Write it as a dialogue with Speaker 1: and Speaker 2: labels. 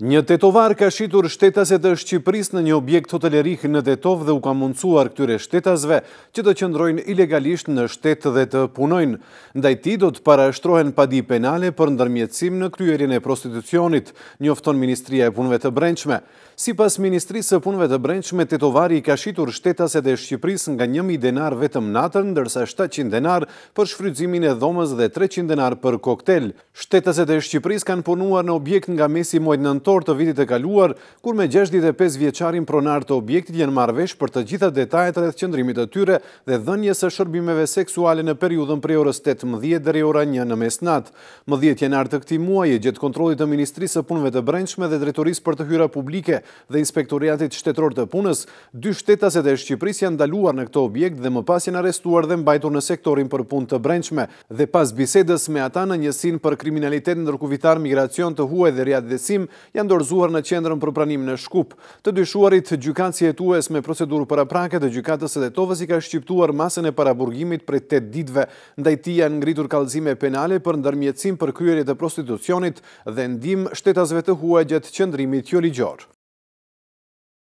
Speaker 1: Një tetovar ka shitur shtetaset e Shqipëris në një objekt hotelerik në tetov dhe u ka mundësuar këtyre shtetasve që të qëndrojnë ilegalisht në shtetë dhe të punojnë. Ndaj ti do të parashtrohen padi penale për ndërmjetësim në kryerjen e prostitucionit, njofton Ministria e Punve të Brençme. Si pas Ministrisë e Punve të Brençme, tetovari ka shitur shtetaset e Shqipëris nga njëmi denar vetëm natër, ndërsa 700 denar për shfrydzimin e dhomës dhe 300 denar për koktel. Shtetaset e Shqipëris kanë punuar në objekt nga mesi mojt të vitit e kaluar, kur me 65 vjeqarin pronar të objektit jenë marvesh për të gjitha detajet rrëth qëndrimit të tyre dhe dhënje së shërbimeve seksuale në periudën prej orës 8.10 dheri ora 1 në mesnat. Më 10 jenë artë të këti muaj e gjithë kontrolit të Ministrisë punve të brendshme dhe Dretoris për të hyra publike dhe Inspektoriatit Shtetror të punës, dy shtetaset e Shqipëris janë daluar në këto objekt dhe më pas jenë arestuar dhe mbajtur në sektorin për punë të brendshme dhe pas bisedës me ata në njësin për kriminalitet në migracion të huaj dhe riadhesim janë dorëzuar në qendrën për pranimin në Shkup. Të dyshuarit gjykatës hetues me procedurë për prake të gjykatës së tovës i ka shqiptuar masën e paraburgimit për 8 ditëve, ndaj janë ngritur kallëzime penale për ndërmjetësim për kryerje të prostitucionit dhe ndim shtetasve të huaj gjatë qëndrimit jo ligjorë.